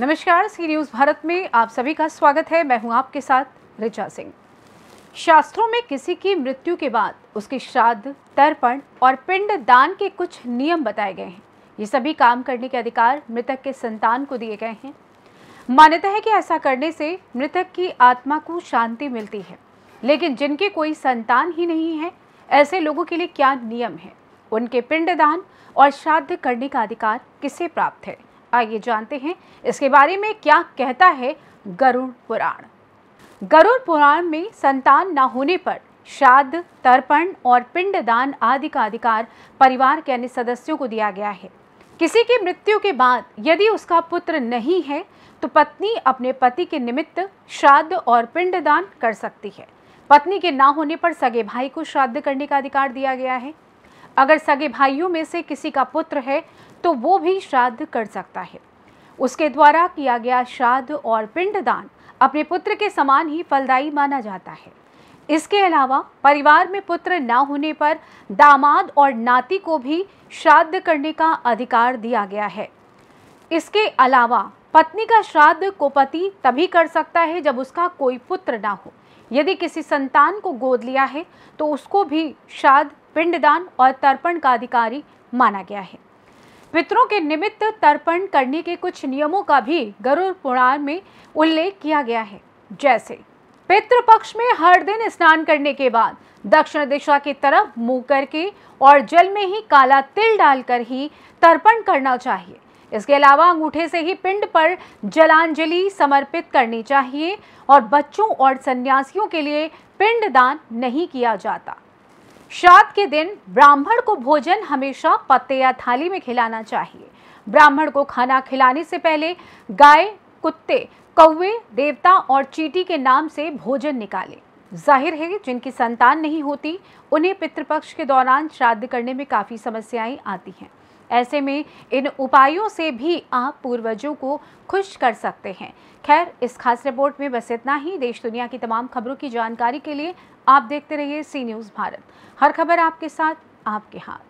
नमस्कार सी न्यूज भारत में आप सभी का स्वागत है मैं हूं आपके साथ रिचा सिंह शास्त्रों में किसी की मृत्यु के बाद उसके श्राद्ध तर्पण और पिंड दान के कुछ नियम बताए गए हैं ये सभी काम करने के अधिकार मृतक के संतान को दिए गए हैं मान्यता है कि ऐसा करने से मृतक की आत्मा को शांति मिलती है लेकिन जिनके कोई संतान ही नहीं है ऐसे लोगों के लिए क्या नियम है उनके पिंडदान और श्राद्ध करने का अधिकार किसे प्राप्त है आइए जानते हैं इसके बारे में क्या कहता है गरुड़ पुराण गरुड़ पुराण में संतान न होने पर श्राद्ध तर्पण और पिंडदान आदि का अधिकार परिवार के अन्य सदस्यों को दिया गया है किसी की मृत्यु के बाद यदि उसका पुत्र नहीं है तो पत्नी अपने पति के निमित्त श्राद्ध और पिंडदान कर सकती है पत्नी के ना होने पर सगे भाई को श्राद्ध करने का अधिकार दिया गया है अगर सगे भाइयों में से किसी का पुत्र है तो वो भी श्राद्ध कर सकता है उसके द्वारा किया गया श्राद्ध और पिंडदान अपने पुत्र के समान ही फलदायी माना जाता है इसके अलावा परिवार में पुत्र न होने पर दामाद और नाती को भी श्राद्ध करने का अधिकार दिया गया है इसके अलावा पत्नी का श्राद्ध को पति तभी कर सकता है जब उसका कोई पुत्र ना हो यदि किसी संतान को गोद लिया है तो उसको भी श्राद्ध पिंडदान और तर्पण का अधिकारी माना गया है पितरों के निमित्त तर्पण करने के कुछ नियमों का भी गरुड़ पुराण में उल्लेख किया गया है जैसे पितृपक्ष में हर दिन स्नान करने के बाद दक्षिण दिशा की तरफ मुंह करके और जल में ही काला तिल डालकर ही तर्पण करना चाहिए इसके अलावा अंगूठे से ही पिंड पर जलांजलि समर्पित करनी चाहिए और बच्चों और सन्यासियों के लिए पिंड दान नहीं किया जाता श्राद्ध के दिन ब्राह्मण को भोजन हमेशा पत्ते या थाली में खिलाना चाहिए ब्राह्मण को खाना खिलाने से पहले गाय कुत्ते कौवे देवता और चीटी के नाम से भोजन निकालें जाहिर है जिनकी संतान नहीं होती उन्हें पितृपक्ष के दौरान श्राद्ध करने में काफ़ी समस्याएं आती हैं ऐसे में इन उपायों से भी आप पूर्वजों को खुश कर सकते हैं खैर इस खास रिपोर्ट में बस इतना ही देश दुनिया की तमाम खबरों की जानकारी के लिए आप देखते रहिए सी न्यूज़ भारत हर खबर आपके साथ आपके हाथ